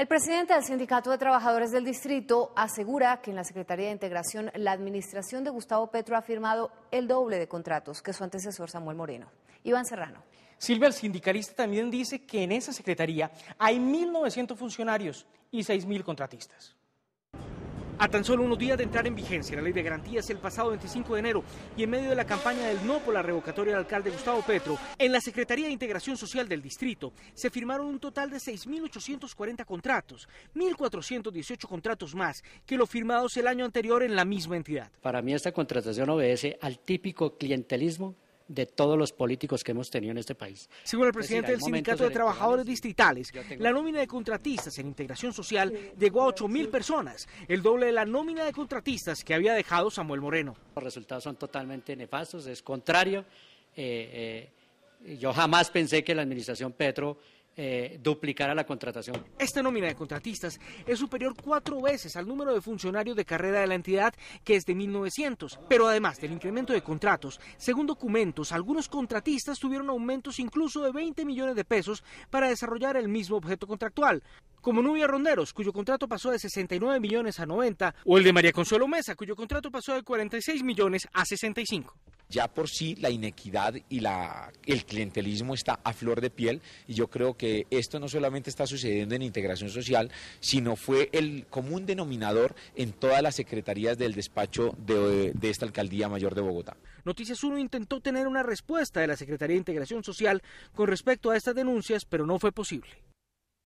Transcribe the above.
El presidente del Sindicato de Trabajadores del Distrito asegura que en la Secretaría de Integración la administración de Gustavo Petro ha firmado el doble de contratos que su antecesor Samuel Moreno. Iván Serrano. Silvia, el sindicalista también dice que en esa secretaría hay 1.900 funcionarios y 6.000 contratistas. A tan solo unos días de entrar en vigencia la ley de garantías el pasado 25 de enero y en medio de la campaña del no por la revocatoria del alcalde Gustavo Petro, en la Secretaría de Integración Social del Distrito se firmaron un total de 6.840 contratos, 1.418 contratos más que los firmados el año anterior en la misma entidad. Para mí esta contratación obedece al típico clientelismo de todos los políticos que hemos tenido en este país. Según el presidente del Sindicato de Trabajadores Distritales, la nómina de contratistas en integración social llegó a ocho mil personas, el doble de la nómina de contratistas que había dejado Samuel Moreno. Los resultados son totalmente nefastos, es contrario. Eh, eh, yo jamás pensé que la administración Petro eh, duplicará la contratación. Esta nómina de contratistas es superior cuatro veces al número de funcionarios de carrera de la entidad, que es de 1.900. Pero además del incremento de contratos, según documentos, algunos contratistas tuvieron aumentos incluso de 20 millones de pesos para desarrollar el mismo objeto contractual como Nubia Ronderos, cuyo contrato pasó de 69 millones a 90, o el de María Consuelo Mesa, cuyo contrato pasó de 46 millones a 65. Ya por sí la inequidad y la, el clientelismo está a flor de piel y yo creo que esto no solamente está sucediendo en integración social, sino fue el común denominador en todas las secretarías del despacho de, de esta alcaldía mayor de Bogotá. Noticias Uno intentó tener una respuesta de la Secretaría de Integración Social con respecto a estas denuncias, pero no fue posible.